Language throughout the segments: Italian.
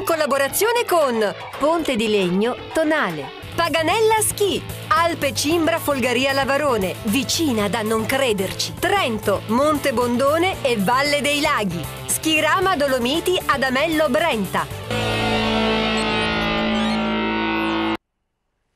in collaborazione con Ponte di Legno Tonale, Paganella Schi, Alpe Cimbra Folgaria Lavarone, vicina da non crederci, Trento, Monte Bondone e Valle dei Laghi, Schirama Dolomiti Adamello Brenta.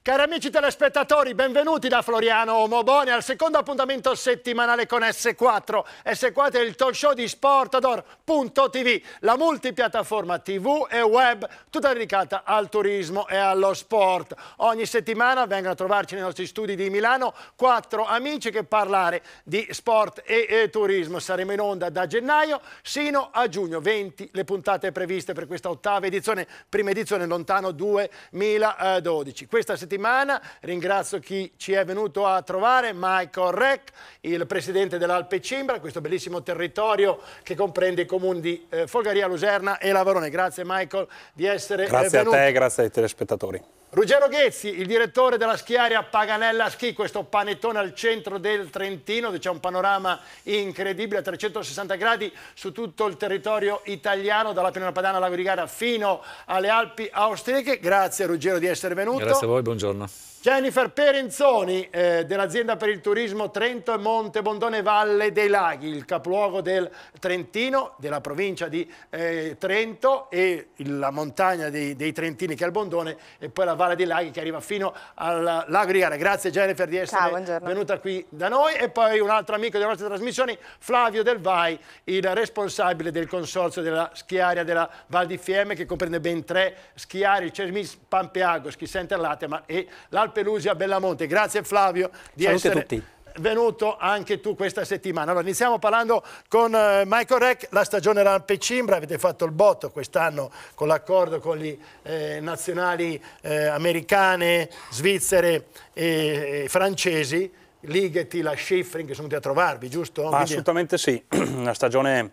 Cari amici telespettatori, benvenuti da Floriano Moboni al secondo appuntamento settimanale con S4. S4 è il talk show di Sportador.tv, la multipiattaforma TV e web tutta dedicata al turismo e allo sport. Ogni settimana vengono a trovarci nei nostri studi di Milano quattro amici che parlare di sport e, e turismo. Saremo in onda da gennaio sino a giugno 20 le puntate previste per questa ottava edizione, prima edizione lontano 2012. Questa settimana settimana. Ringrazio chi ci è venuto a trovare, Michael Reck, il presidente dell'Alpe Cimbra, questo bellissimo territorio che comprende i comuni di eh, Folgaria, Luserna e Lavorone. Grazie Michael di essere grazie eh, venuto. Grazie a te e grazie ai telespettatori. Ruggero Ghezzi, il direttore della schiaria Paganella Ski, questo panettone al centro del Trentino, dove c'è un panorama incredibile a 360 gradi su tutto il territorio italiano, dalla Pianura Padana alla Lago Gara fino alle Alpi austriache. Grazie Ruggero di essere venuto. Grazie a voi, buongiorno. Jennifer Perenzoni eh, dell'azienda per il turismo Trento e Monte Bondone Valle dei Laghi, il capoluogo del Trentino, della provincia di eh, Trento e la montagna dei, dei, Trentini che è il Bondone e poi la Valle dei Laghi che arriva fino al lago di Gara. Grazie Jennifer di essere Ciao, venuta qui da noi e poi un altro amico delle nostre trasmissioni, Flavio Del Vai, il responsabile del consorzio della schiaria della Val di Fiemme che comprende ben tre schiari, il Cermis Pampeago, Schisenterlate e l'Alpe Lampelusi a Bellamonte. Grazie Flavio di Salute essere tutti. venuto anche tu questa settimana. Allora, iniziamo parlando con eh, Michael Rec, la stagione Lampe-Cimbra, avete fatto il botto quest'anno con l'accordo con le eh, nazionali eh, americane, svizzere e, e francesi. Ligeti, la Schiffrin che sono venuti a trovarvi, giusto? Quindi... Assolutamente sì, una stagione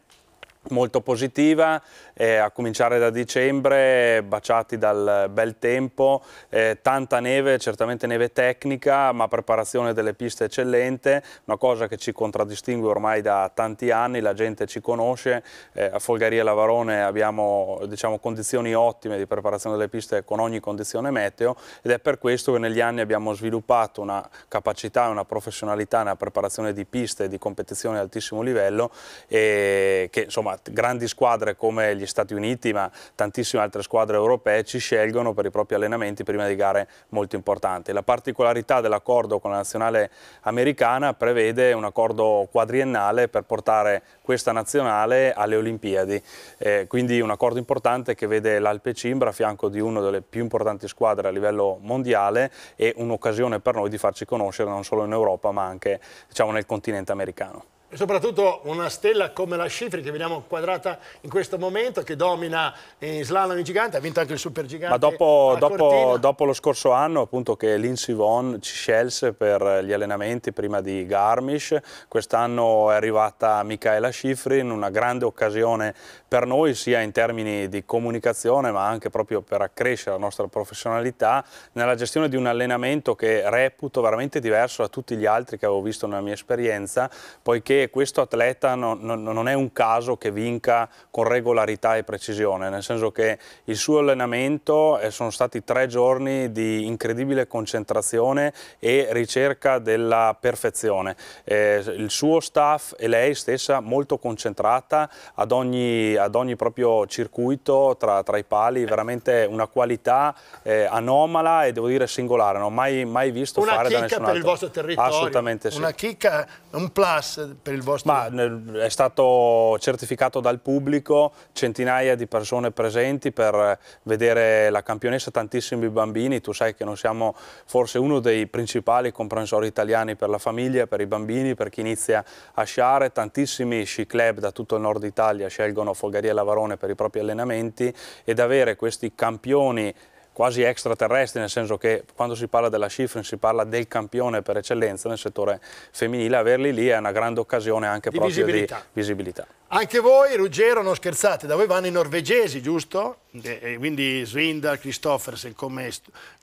molto positiva, eh, a cominciare da dicembre, baciati dal bel tempo, eh, tanta neve, certamente neve tecnica, ma preparazione delle piste eccellente, una cosa che ci contraddistingue ormai da tanti anni, la gente ci conosce, eh, a Folgaria e Lavarone abbiamo diciamo, condizioni ottime di preparazione delle piste con ogni condizione meteo ed è per questo che negli anni abbiamo sviluppato una capacità, e una professionalità nella preparazione di piste e di competizioni di altissimo livello eh, che insomma insomma, grandi squadre come gli Stati Uniti, ma tantissime altre squadre europee ci scelgono per i propri allenamenti prima di gare molto importanti. La particolarità dell'accordo con la nazionale americana prevede un accordo quadriennale per portare questa nazionale alle Olimpiadi, eh, quindi un accordo importante che vede l'Alpe Cimbra a fianco di una delle più importanti squadre a livello mondiale e un'occasione per noi di farci conoscere non solo in Europa ma anche diciamo, nel continente americano e soprattutto una stella come la Scifri che vediamo quadrata in questo momento che domina in slalom in gigante, ha vinto anche il super gigante. Ma dopo, dopo, dopo, lo scorso anno appunto che Lindsey Von ci scelse per gli allenamenti prima di Garmisch, quest'anno è arrivata Michaela Scifri in una grande occasione per noi sia in termini di comunicazione ma anche proprio per accrescere la nostra professionalità nella gestione di un allenamento che reputo veramente diverso da tutti gli altri che avevo visto nella mia esperienza, poiché questo atleta no, no, non è un caso che vinca con regolarità e precisione, nel senso che il suo allenamento eh, sono stati tre giorni di incredibile concentrazione e ricerca della perfezione. Eh, il suo staff e lei stessa molto concentrata ad ogni, ad ogni proprio circuito tra, tra, i pali, veramente una qualità eh, anomala e devo dire singolare, non ho mai, mai visto una fare da nessun altro. Una chicca per il vostro territorio. Assolutamente sì. Una chicca, un plus per per il vostro... Ma è stato certificato dal pubblico, centinaia di persone presenti per vedere la campionessa, tantissimi bambini, tu sai che noi siamo forse uno dei principali comprensori italiani per la famiglia, per i bambini, per chi inizia a sciare, tantissimi sci club da tutto il nord Italia scelgono Folgaria e Lavarone per i propri allenamenti ed avere questi campioni quasi extraterrestri, nel senso che quando si parla della Schifrin si parla del campione per eccellenza nel settore femminile, averli lì è una grande occasione anche di proprio visibilità. di visibilità. Anche voi, Ruggero, non scherzate, da voi vanno i norvegesi, giusto? E eh, eh, quindi Svindal, Christoffersen come,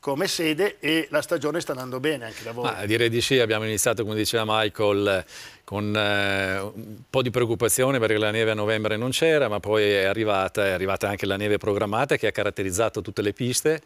come, sede e la stagione sta andando bene anche da voi. Ma direi di sì, abbiamo iniziato, come diceva Michael, con eh, un po' di preoccupazione perché la neve a novembre non c'era, ma poi è arrivata, è arrivata anche la neve programmata che ha caratterizzato tutte le piste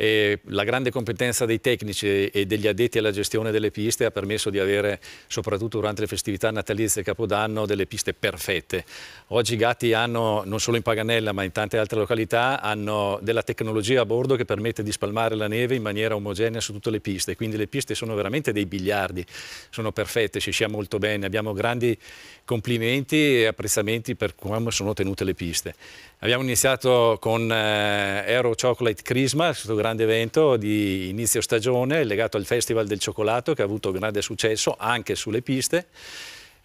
e la grande competenza dei tecnici e degli addetti alla gestione delle piste ha permesso di avere, soprattutto durante le festività natalizie e Capodanno, delle piste perfette. Oggi i gatti hanno, non solo in Paganella ma in tante altre località, hanno della tecnologia a bordo che permette di spalmare la neve in maniera omogenea su tutte le piste, quindi le piste sono veramente dei biliardi, sono perfette, si scia molto bene, abbiamo grandi complimenti e apprezzamenti per come sono tenute le piste. Abbiamo iniziato con eh, Aero Chocolate Christmas, questo grande evento di inizio stagione legato al Festival del Cioccolato che ha avuto grande successo anche sulle piste.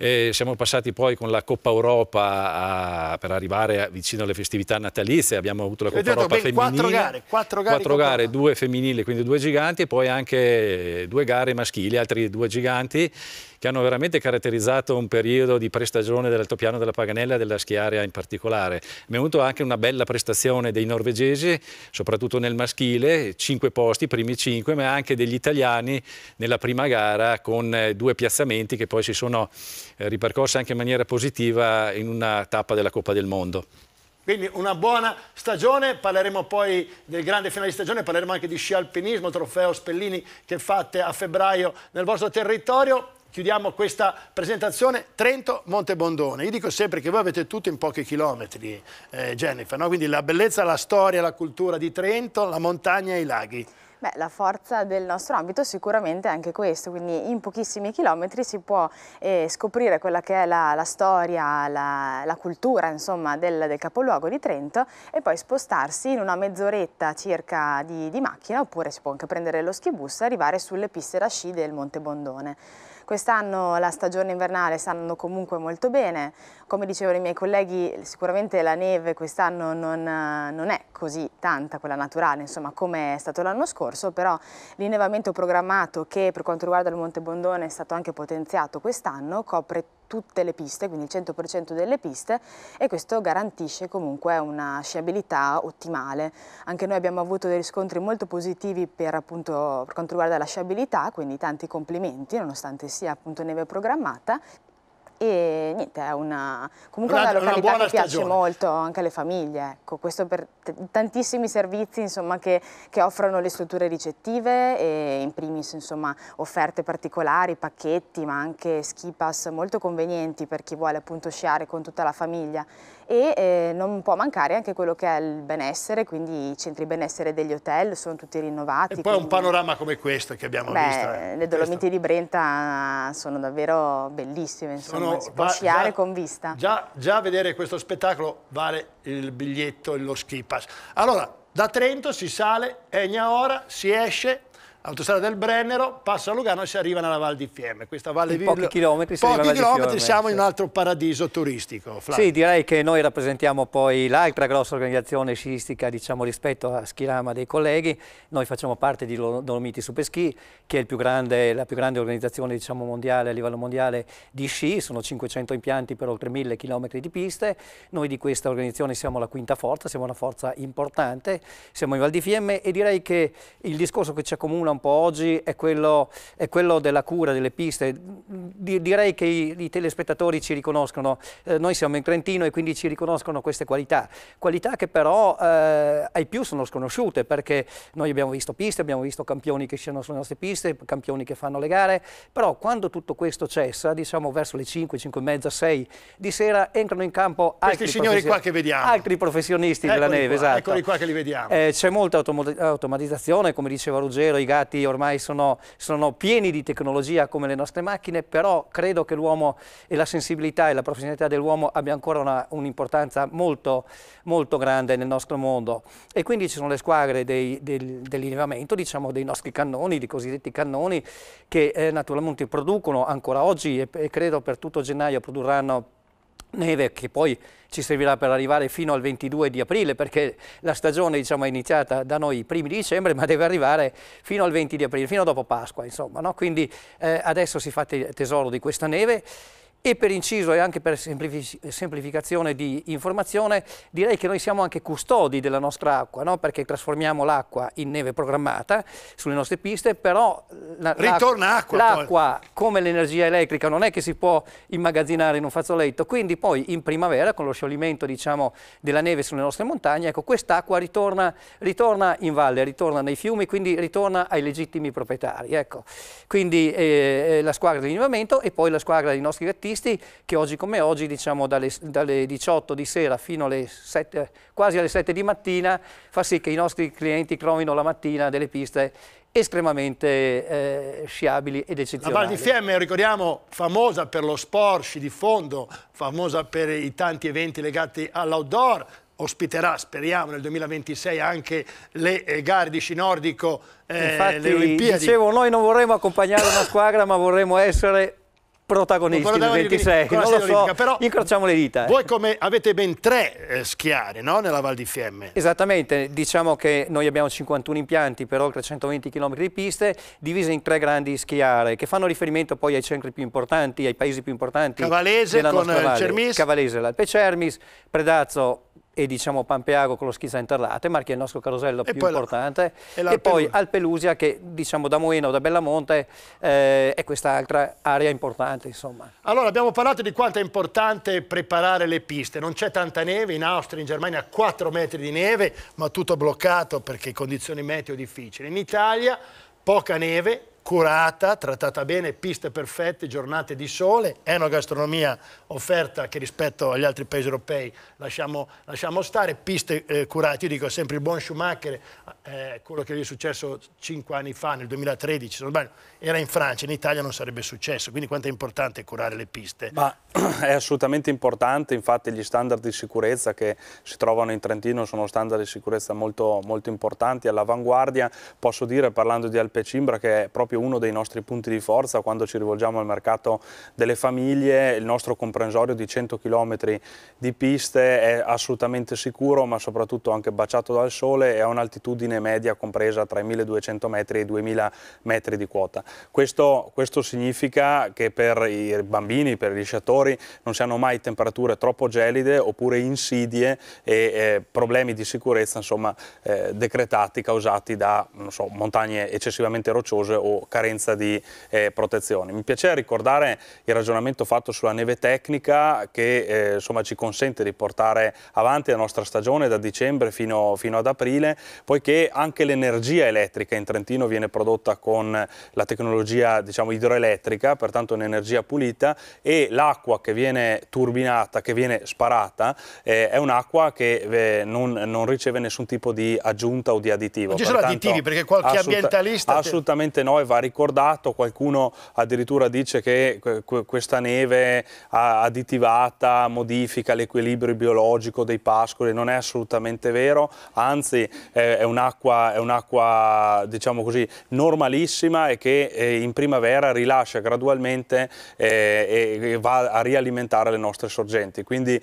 E siamo passati poi con la Coppa Europa a, per arrivare a, vicino alle festività natalizie, abbiamo avuto la Coppa detto, Europa beh, femminile. Quattro gare, quattro gare, quattro gare due femminili, quindi due giganti e poi anche due gare maschili, altri due giganti che hanno veramente caratterizzato un periodo di prestagione dell'altopiano della Paganella e della Schiarea in particolare. Mi è venuto anche una bella prestazione dei norvegesi, soprattutto nel maschile, cinque posti, primi cinque, ma anche degli italiani nella prima gara con eh, due piazzamenti che poi si sono eh, ripercorsa anche in maniera positiva in una tappa della Coppa del Mondo. Quindi una buona stagione, parleremo poi del grande finale di stagione, parleremo anche di sci alpinismo, trofeo Spellini che fate a febbraio nel vostro territorio. Chiudiamo questa presentazione Trento-Montebondone. Io dico sempre che voi avete tutto in pochi chilometri, eh, Jennifer, no? quindi la bellezza, la storia, la cultura di Trento, la montagna e i laghi. Beh, la forza del nostro ambito è sicuramente anche questo, quindi in pochissimi chilometri si può eh, scoprire quella che è la, la storia, la, la, cultura insomma, del, del, capoluogo di Trento e poi spostarsi in una mezz'oretta circa di, di macchina oppure si può anche prendere lo schibus e arrivare sulle piste da sci del Monte Bondone. Quest'anno la stagione invernale sta andando comunque molto bene, come dicevano i miei colleghi, sicuramente la neve quest'anno non, non, è così tanta, quella naturale, insomma, come è stato l'anno scorso, però l'innevamento programmato che per quanto riguarda il Monte Bondone è stato anche potenziato quest'anno, copre tutte le piste, quindi il 100% delle piste e questo garantisce comunque una sciabilità ottimale. Anche noi abbiamo avuto dei riscontri molto positivi per, appunto, per quanto riguarda la sciabilità, quindi tanti complimenti nonostante sia appunto neve programmata e niente, è una, comunque una, una località una che piace stagione. molto anche alle famiglie, ecco, questo per tantissimi servizi insomma, che, che, offrono le strutture ricettive e in primis insomma, offerte particolari, pacchetti ma anche ski pass molto convenienti per chi vuole appunto sciare con tutta la famiglia e eh, non può mancare anche quello che è il benessere, quindi i centri benessere degli hotel sono tutti rinnovati. E poi quindi... un panorama come questo che abbiamo beh, visto. Eh, le Dolomiti questo. di Brenta sono davvero bellissime, insomma, sono, si può va, sciare già, con vista. Già, già vedere questo spettacolo vale il biglietto e lo ski pass. Allora, da Trento si sale, è Ora, si esce autostrada del Brennero, passa a Lugano e si arriva nella Val di Fiemme. Questa Valle di pochi chilometri, si pochi chilometri siamo in un altro paradiso turistico. Flavio. Sì, direi che noi rappresentiamo poi l'altra grossa organizzazione sciistica diciamo, rispetto a Schirama dei colleghi. Noi facciamo parte di Dolomiti Superski, che è più grande, la più grande organizzazione diciamo, mondiale a livello mondiale di sci. Sono 500 impianti per oltre 1000 km di piste. Noi di questa organizzazione siamo la quinta forza, siamo una forza importante. Siamo in Val di Fiemme e direi che il discorso che ci accomuna un po' oggi è quello, è quello della cura delle piste. Di, direi che i, i, telespettatori ci riconoscono, eh, noi siamo in Trentino e quindi ci riconoscono queste qualità, qualità che però eh, ai più sono sconosciute perché noi abbiamo visto piste, abbiamo visto campioni che scendono sulle nostre piste, campioni che fanno le gare, però quando tutto questo cessa, diciamo verso le 5, 5 e mezza, 6 di sera entrano in campo altri, signori che vediamo. altri professionisti della neve. Qua, esatto. Eccoli qua che li vediamo. Eh, c'è molta automatizzazione, come diceva Ruggero, i gas mercati ormai sono, sono pieni di tecnologia come le nostre macchine, però credo che l'uomo e la sensibilità e la professionalità dell'uomo abbia ancora un'importanza molto, molto grande nel nostro mondo. E quindi ci sono le squadre dei, del, dell'allevamento, diciamo, dei nostri cannoni, dei cosiddetti cannoni, che eh, naturalmente producono ancora oggi e, e credo per tutto gennaio produrranno neve che poi ci servirà per arrivare fino al 22 di aprile perché la stagione diciamo, è iniziata da noi i primi di dicembre ma deve arrivare fino al 20 di aprile, fino dopo Pasqua insomma, no? quindi eh, adesso si fa tesoro di questa neve e per inciso e anche per semplificazione di informazione direi che noi siamo anche custodi della nostra acqua, no? perché trasformiamo l'acqua in neve programmata sulle nostre piste, però l'acqua come l'energia elettrica non è che si può immagazzinare in un fazzoletto, quindi poi in primavera con lo scioglimento diciamo, della neve sulle nostre montagne, ecco, quest'acqua ritorna, ritorna, in valle, ritorna nei fiumi, quindi ritorna ai legittimi proprietari. Ecco. Quindi eh, eh la squadra di rinnovamento e poi la squadra dei nostri gattini artisti che oggi come oggi, diciamo dalle, dalle 18 di sera fino alle 7, quasi alle 7 di mattina, fa sì che i nostri clienti trovino la mattina delle piste estremamente eh, sciabili ed eccezionali. La Val di Fiemme, ricordiamo, famosa per lo sport sci di fondo, famosa per i tanti eventi legati all'outdoor, ospiterà, speriamo, nel 2026 anche le eh, gare di sci nordico, eh, Infatti, le Olimpiadi. dicevo, noi non vorremmo accompagnare una squadra, ma vorremmo essere protagonisti del 26, non lo so, però incrociamo le dita. Eh. Voi come avete ben tre eh, schiare no? nella Val di Fiemme. Esattamente, diciamo che noi abbiamo 51 impianti per oltre 120 km di piste divise in tre grandi schiare che fanno riferimento poi ai centri più importanti, ai paesi più importanti. Cavalese con Cermis. Cavalese, l'Alpe Cermis, Predazzo, e diciamo Pampeago con lo schizza interlate, ma che è il nostro carosello e più importante, la, e, poi Alpelusia che diciamo da Moeno, da Bellamonte eh, è quest'altra area importante insomma. Allora abbiamo parlato di quanto è importante preparare le piste, non c'è tanta neve, in Austria, in Germania 4 metri di neve, ma tutto bloccato perché condizioni meteo difficili, in Italia poca neve, curata, trattata bene, piste perfette, giornate di sole, è una gastronomia offerta che rispetto agli altri paesi europei lasciamo, lasciamo stare, piste eh, curate, io dico sempre il buon Schumacher, eh, quello che gli è successo 5 anni fa, nel 2013, se non sbaglio, era in Francia, in Italia non sarebbe successo, quindi quanto è importante curare le piste? Ma è assolutamente importante, infatti gli standard di sicurezza che si trovano in Trentino sono standard di sicurezza molto, molto importanti, all'avanguardia, posso dire parlando di Alpecimbra che è proprio esempio uno dei nostri punti di forza quando ci rivolgiamo al mercato delle famiglie, il nostro comprensorio di 100 km di piste è assolutamente sicuro ma soprattutto anche baciato dal sole e ha un'altitudine media compresa tra i 1200 metri e i 2000 metri di quota. Questo, questo significa che per i bambini, per gli sciatori non si hanno mai temperature troppo gelide oppure insidie e eh, problemi di sicurezza insomma, eh, decretati, causati da so, montagne eccessivamente rocciose o carenza di eh, protezione. Mi piaceva ricordare il ragionamento fatto sulla neve tecnica che eh, insomma, ci consente di portare avanti la nostra stagione da dicembre fino, fino ad aprile, poiché anche l'energia elettrica in Trentino viene prodotta con la tecnologia diciamo, idroelettrica, pertanto un'energia pulita e l'acqua che viene turbinata, che viene sparata, eh, è un'acqua che eh, non, non, riceve nessun tipo di aggiunta o di additivo. Non ci sono additivi perché qualche assolut ambientalista... Assolutamente no e va va ricordato, qualcuno addirittura dice che questa neve additivata modifica l'equilibrio biologico dei pascoli, non è assolutamente vero, anzi eh, è un'acqua un diciamo così, normalissima e che eh, in primavera rilascia gradualmente eh, e va a rialimentare le nostre sorgenti, quindi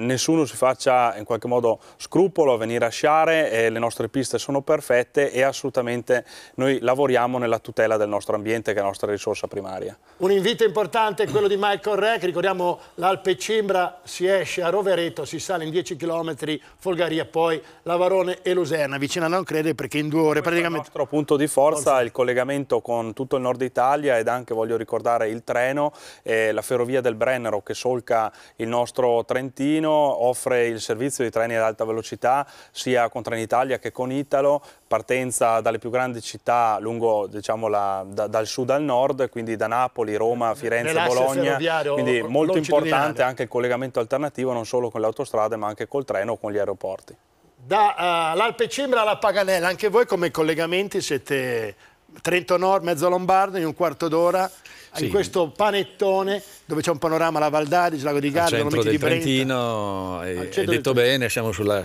nessuno si faccia in qualche modo scrupolo a venire a sciare, le nostre piste sono perfette e assolutamente noi lavoriamo nella tutela tutela del nostro ambiente che è la nostra risorsa primaria. Un invito importante è quello di Michael Rec, ricordiamo l'Alpe Cimbra, si esce a Rovereto, si sale in 10 km, Folgaria, poi Lavarone e Luserna, vicino a non crede perché in due ore Questo praticamente... Il nostro punto di forza, forza è il collegamento con tutto il nord Italia ed anche voglio ricordare il treno, eh, la ferrovia del Brennero che solca il nostro Trentino, offre il servizio di treni ad alta velocità sia con Trenitalia che con Italo, partenza dalle più grandi città lungo diciamo, circola da, dal sud al nord, quindi da Napoli, Roma, eh, eh, Firenze, Bologna, quindi molto importante anche il collegamento alternativo non solo con le autostrade ma anche col treno o con gli aeroporti. Dall'Alpe eh, uh, Cimbra alla Paganella, anche voi come collegamenti siete Trento Nord, mezzo Lombardo, in un quarto d'ora, sì. in questo panettone dove c'è un panorama la Val d'Adige, Lago di Garda, Lomiti di Trentino, Brenta. Trentino, è detto bene, siamo sulla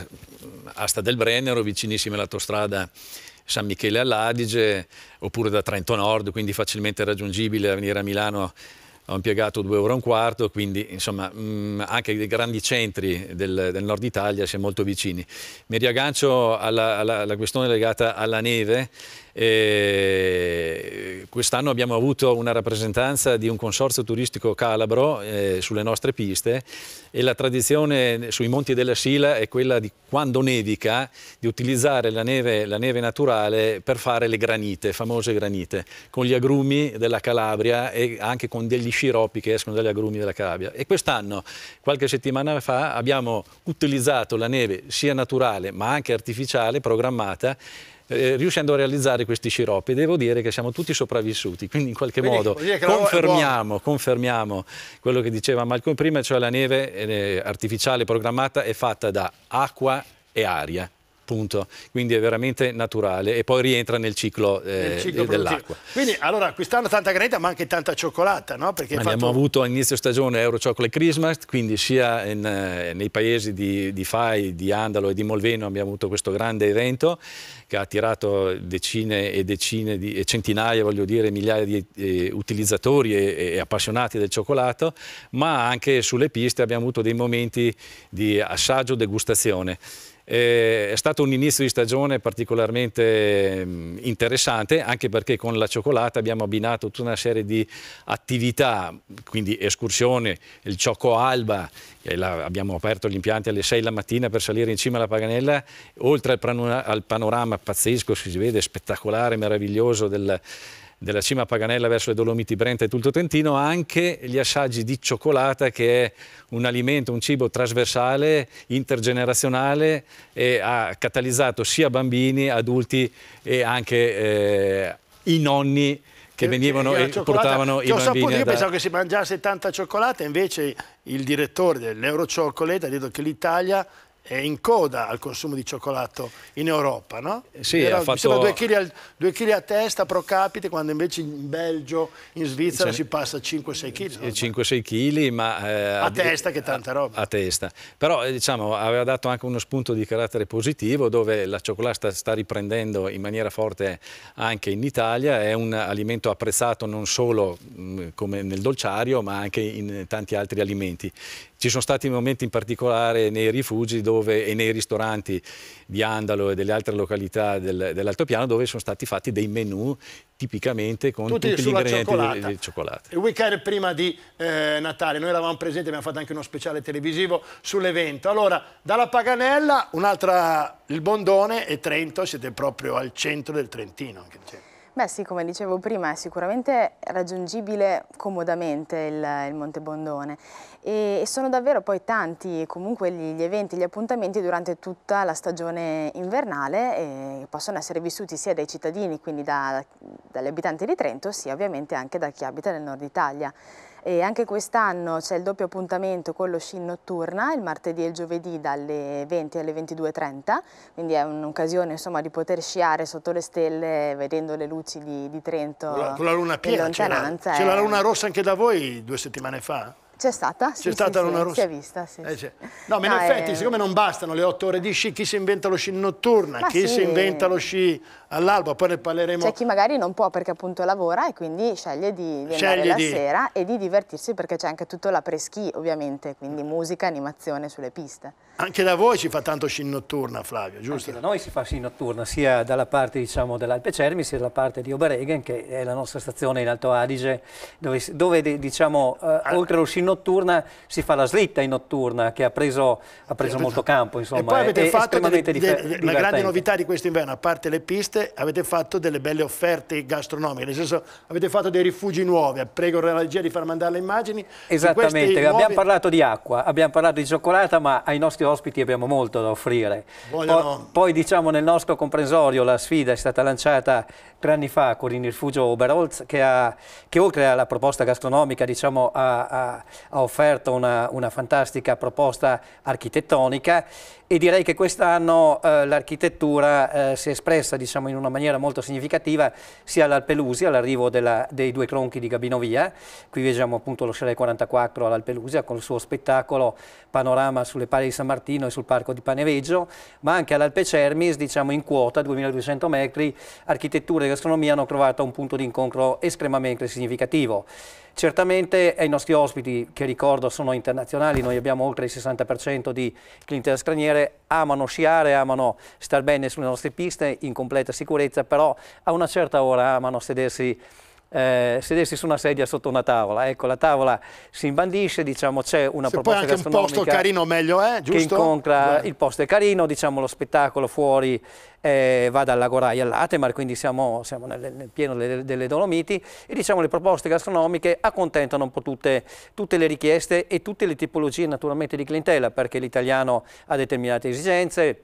asta del Brennero, vicinissime all'autostrada San Michele all'Adige oppure da Trento Nord, quindi facilmente raggiungibile a venire a Milano ho impiegato 2 euro e un quarto, quindi insomma mh, mm, anche dei grandi centri del, del, nord Italia siamo molto vicini. Mi riaggancio alla, alla, alla questione legata alla neve quest'anno abbiamo avuto una rappresentanza di un consorzio turistico calabro eh, sulle nostre piste e la tradizione sui monti della Sila è quella di quando nevica di utilizzare la neve, la neve naturale per fare le granite, famose granite, con gli agrumi della Calabria e anche con degli sciroppi che escono dagli agrumi della Calabria. E quest'anno, qualche settimana fa, abbiamo utilizzato la neve sia naturale ma anche artificiale, programmata, eh, riuscendo a realizzare questi sciroppi. Devo dire che siamo tutti sopravvissuti, quindi in qualche quindi, modo confermiamo, confermiamo, quello che diceva Malcolm prima, cioè la neve eh, artificiale programmata è fatta da acqua e aria Punto. Quindi è veramente naturale e poi rientra nel ciclo, eh, ciclo dell'acqua. Quindi allora quest'anno tanta granita ma anche tanta cioccolata, no? Perché Abbiamo fatto... avuto a inizio stagione Euro Chocolate Christmas, quindi sia in, eh, nei paesi di, di, Fai, di Andalo e di Molveno abbiamo avuto questo grande evento che ha attirato decine e decine di, e centinaia, voglio dire, migliaia di eh, utilizzatori e, e appassionati del cioccolato, ma anche sulle piste abbiamo avuto dei momenti di assaggio, degustazione. Eh, è stato un inizio di stagione particolarmente mm, interessante, anche perché con la cioccolata abbiamo abbinato tutta una serie di attività, quindi escursione, il Ciocco Alba, eh, abbiamo aperto gli impianti alle 6 la mattina per salire in cima alla Paganella, oltre al, panorama pazzesco, si vede, spettacolare, meraviglioso del della cima Paganella verso le Dolomiti Brenta e tutto Trentino, anche gli assaggi di cioccolata che è un alimento, un cibo trasversale, intergenerazionale e ha catalizzato sia bambini, adulti e anche eh, i nonni che venivano e portavano i bambini. Saputo, io da... pensavo che si mangiasse tanta cioccolata, invece il direttore dell'Eurocioccolato ha detto che l'Italia è in coda al consumo di cioccolato in Europa, no? Eh, sì, Era, ha fatto... 2 kg a testa pro capite, quando invece in Belgio, in Svizzera si passa 5-6 kg. 5-6 kg, ma... Eh, a testa che tanta roba. A, a testa. Però eh, diciamo, aveva dato anche uno spunto di carattere positivo dove la cioccolata sta riprendendo in maniera forte anche in Italia, è un alimento apprezzato non solo mm, come nel dolciario ma anche in tanti altri alimenti. Ci sono stati momenti in particolare nei rifugi dove dove, e nei ristoranti di Andalo e delle altre località del, dell'Altopiano dove sono stati fatti dei menù tipicamente con tutti, tutti gli ingredienti del cioccolato. Il weekend prima di eh, Natale, noi eravamo presenti, abbiamo fatto anche uno speciale televisivo sull'evento. Allora, dalla Paganella, un'altra, il Bondone e Trento, siete proprio al centro del Trentino. Anche, diciamo. Beh sì, come dicevo prima, è sicuramente raggiungibile comodamente il, il Monte Bondone e, e, sono davvero poi tanti comunque gli, gli, eventi, gli appuntamenti durante tutta la stagione invernale e possono essere vissuti sia dai cittadini, quindi da, dagli abitanti di Trento, sia ovviamente anche da chi abita nel nord Italia. E anche quest'anno c'è il doppio appuntamento con lo sci notturna, il martedì e il giovedì dalle 20 alle 22.30, quindi è un'occasione di poter sciare sotto le stelle vedendo le luci di, di Trento. Con la, con la luna piena, c'era la eh. luna rossa anche da voi due settimane fa? C'è stata? C'è sì, stata sì, Luna sì, Rossa? Si è vista, sì. Eh, sì. No, ma in no, effetti, è... Eh, siccome non bastano le otto ore di sci, chi si inventa lo sci notturna, ma chi si inventa lo sci all'alba, poi ne parleremo. C'è chi magari non può perché appunto lavora e quindi sceglie di, di sceglie andare di... sera e di divertirsi perché c'è anche tutta la preschi, ovviamente, quindi musica, animazione sulle piste. Anche da voi si fa tanto sci notturna, Flavio, giusto? Anche da noi si fa sci notturna, sia dalla parte diciamo, dell'Alpe Cermi, sia dalla parte di Oberegen, che è la nostra stazione in Alto Adige, dove, dove diciamo, eh, ah. oltre allo sci notturna si fa la slitta in notturna, che ha preso, ha preso sì, molto campo. Insomma, e poi avete è, fatto delle, delle, la grande novità di questo inverno, a parte le piste, avete fatto delle belle offerte gastronomiche, nel senso avete fatto dei rifugi nuovi, prego la regia di far mandare le immagini. Esattamente, abbiamo parlato di acqua, abbiamo parlato di cioccolata, ma ai nostri ospiti abbiamo molto da offrire. Poi, poi diciamo nel nostro comprensorio la sfida è stata lanciata tre anni fa con il rifugio Oberholz che, ha, che oltre alla proposta gastronomica diciamo, ha, ha, ha, offerto una, una, fantastica proposta architettonica e direi che quest'anno eh, l'architettura eh, si è espressa diciamo, in una maniera molto significativa sia all'Alpelusia, all'arrivo dei due tronchi di Gabinovia, qui vediamo appunto lo Chalet 44 all'Alpelusia con il suo spettacolo Panorama sulle pali di San Martino Martino e sul parco di Paneveggio, ma anche all'Alpe Cermis, diciamo in quota 2200 metri, architettura e gastronomia hanno trovato un punto di incontro estremamente significativo. Certamente ai nostri ospiti, che ricordo sono internazionali, noi abbiamo oltre il 60% di clientela straniere, amano sciare, amano star bene sulle nostre piste in completa sicurezza, però a una certa ora amano sedersi eh, sedersi su una sedia sotto una tavola. Ecco, la tavola si imbandisce, diciamo, c'è una Se proposta poi anche un posto carino meglio è, eh, giusto? Che incontra, Beh. il posto è carino, diciamo, lo spettacolo fuori eh, va dalla Goraia all'Atemar, quindi siamo, siamo nel, nel, pieno delle, delle, Dolomiti e diciamo le proposte gastronomiche accontentano un po' tutte, tutte le richieste e tutte le tipologie naturalmente di clientela, perché l'italiano ha determinate esigenze,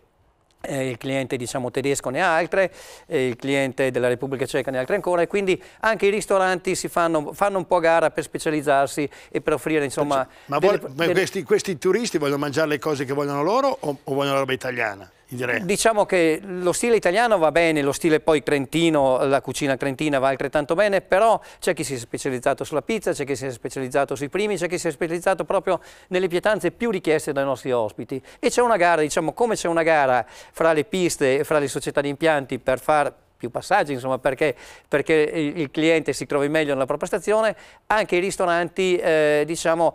eh, il cliente diciamo, tedesco ne ha altre, eh, il cliente della Repubblica Ceca ne ha altre ancora e quindi anche i ristoranti fanno, fanno, un po' gara per specializzarsi e per offrire insomma... Ma, vuole, delle, ma questi, questi, turisti vogliono mangiare le cose che vogliono loro o, o vogliono la roba italiana? Direi. Diciamo che lo stile italiano va bene, lo stile poi trentino, la cucina trentina va altrettanto bene, però c'è chi si è specializzato sulla pizza, c'è chi si è specializzato sui primi, c'è chi si è specializzato proprio nelle pietanze più richieste dai nostri ospiti. E c'è una gara, diciamo, come c'è una gara fra le piste e fra le società di impianti per far più passaggi, insomma, perché, perché, il cliente si trovi meglio nella propria stazione, anche i ristoranti eh, diciamo,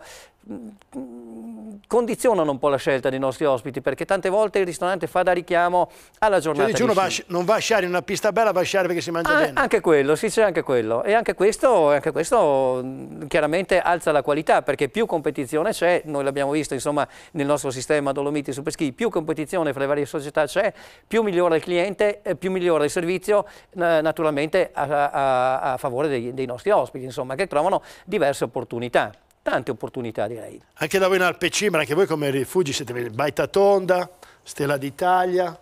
condizionano un po' la scelta dei nostri ospiti perché tante volte il ristorante fa da richiamo alla cioè, giornata cioè, dice, uno sci non va a sciare in una pista bella va a sciare perché si mangia ah, bene anche quello, sì c'è anche quello e anche questo, anche questo chiaramente alza la qualità perché più competizione c'è, noi l'abbiamo visto insomma nel nostro sistema Dolomiti Superski più competizione fra le varie società c'è più migliora il cliente, più migliora il servizio naturalmente a, a, a favore dei, dei nostri ospiti insomma che trovano diverse opportunità tante opportunità direi. Anche da voi in Alpecimera, anche voi come rifugi siete venuti, Baita Tonda, Stella d'Italia,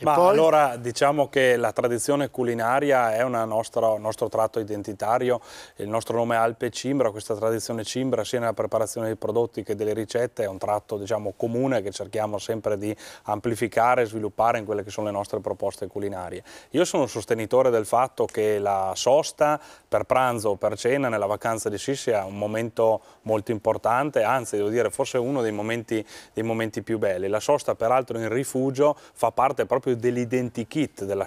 e Ma poi... allora diciamo che la tradizione culinaria è un nostro tratto identitario, il nostro nome Alpe Cimbra, questa tradizione Cimbra sia nella preparazione dei prodotti che delle ricette è un tratto diciamo, comune che cerchiamo sempre di amplificare e sviluppare in quelle che sono le nostre proposte culinarie. Io sono sostenitore del fatto che la sosta per pranzo o per cena nella vacanza di Sissi è un momento molto importante, anzi devo dire forse uno dei momenti, dei momenti più belli. La sosta peraltro in rifugio fa parte proprio proprio dell'identikit della,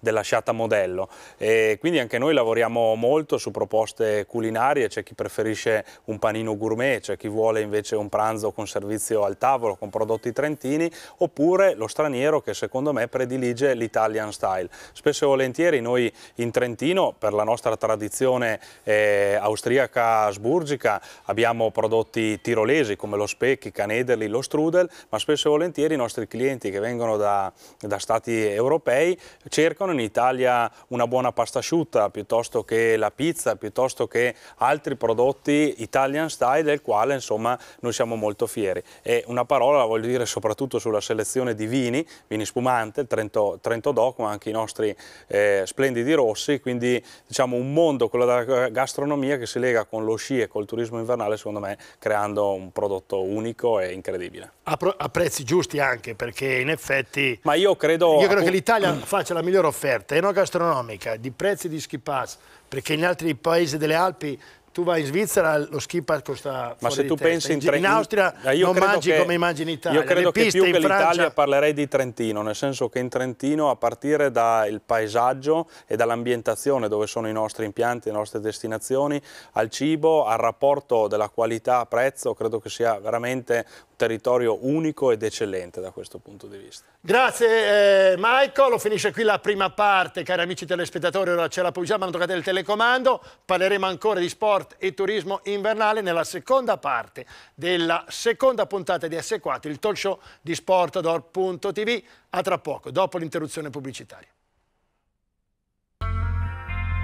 della sciata, modello. E quindi anche noi lavoriamo molto su proposte culinarie, c'è chi preferisce un panino gourmet, c'è chi vuole invece un pranzo con servizio al tavolo, con prodotti trentini, oppure lo straniero che secondo me predilige l'Italian style. Spesso e volentieri noi in Trentino, per la nostra tradizione eh, austriaca asburgica, abbiamo prodotti tirolesi come lo specchi, canederli, lo strudel, ma spesso e volentieri i nostri clienti che vengono da da stati europei cercano in Italia una buona pasta asciutta piuttosto che la pizza, piuttosto che altri prodotti Italian style del quale insomma noi siamo molto fieri. E una parola la voglio dire soprattutto sulla selezione di vini, vini spumante, il Trento, Trento Doc, ma anche i nostri eh, splendidi rossi, quindi diciamo un mondo, quello della gastronomia che si lega con lo sci e col turismo invernale secondo me creando un prodotto unico e incredibile. A, a prezzi giusti anche perché in effetti... Ma ma io credo... Io credo che l'Italia mm. faccia la migliore offerta enogastronomica, di prezzi di ski pass, perché in altri paesi delle Alpi tu vai in Svizzera, lo ski park costa Ma se tu pensi in, tre... in Austria non mangi che... come mangi in Italia. Io credo piste, che più che l'Italia parlerei di Trentino, nel senso che in Trentino a partire dal paesaggio e dall'ambientazione dove sono i nostri impianti, le nostre destinazioni, al cibo, al rapporto della qualità-prezzo, credo che sia veramente un territorio unico ed eccellente da questo punto di vista. Grazie eh, Michael, finisce qui la prima parte, cari amici telespettatori, ora c'è la pubblicità, ma non toccate il telecomando, parleremo ancora di sport sport e turismo invernale nella seconda parte della seconda puntata di S4, il talk show di Sportador.tv. A tra poco, dopo l'interruzione pubblicitaria.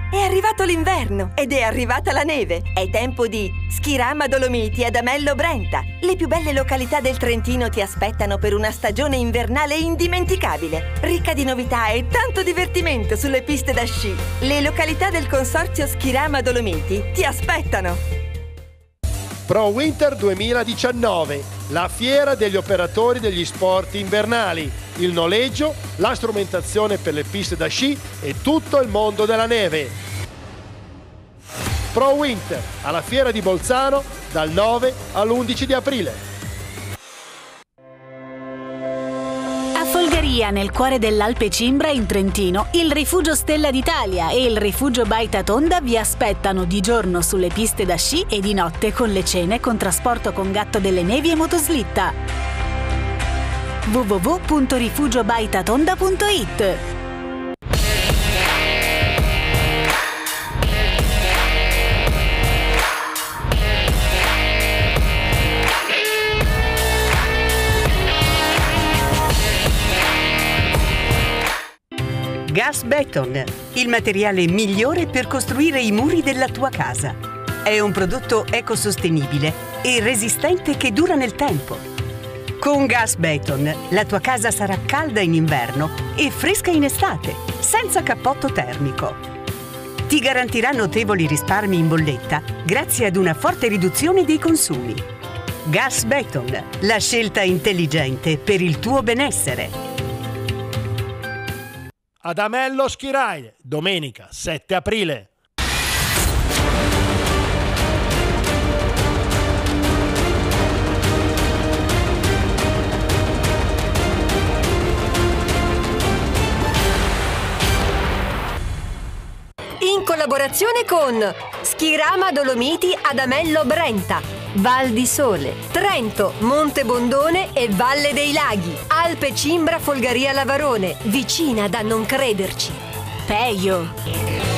È arrivato l'inverno ed è arrivata la neve. È tempo di Schirama Dolomiti ad Amello Brenta. Le più belle località del Trentino ti aspettano per una stagione invernale indimenticabile, ricca di novità e tanto divertimento sulle piste da sci. Le località del consorzio Schirama Dolomiti ti aspettano. Pro Winter 2019, la fiera degli operatori degli sport invernali, il noleggio, la strumentazione per le piste da sci e tutto il mondo della neve. Pro Winter alla fiera di Bolzano dal 9 all'11 di aprile. Maria, nel cuore dell'Alpe Cimbra in Trentino, il Rifugio Stella d'Italia e il Rifugio Baita Tonda vi aspettano di giorno sulle piste da sci e di notte con le cene con trasporto con gatto delle nevi e motoslitta. www.rifugiobaitatonda.it Gas Beton, il materiale migliore per costruire i muri della tua casa. È un prodotto ecosostenibile e resistente che dura nel tempo. Con Gas Beton la tua casa sarà calda in inverno e fresca in estate, senza cappotto termico. Ti garantirà notevoli risparmi in bolletta grazie ad una forte riduzione dei consumi. Gas Beton, la scelta intelligente per il tuo benessere ad Amello Schirai, domenica 7 aprile. In collaborazione con Schirama Dolomiti Adamello Brenta Val di Sole, Trento, Monte Bondone e Valle dei Laghi, Alpe Cimbra, Folgaria Lavarone, vicina da non crederci. Peio!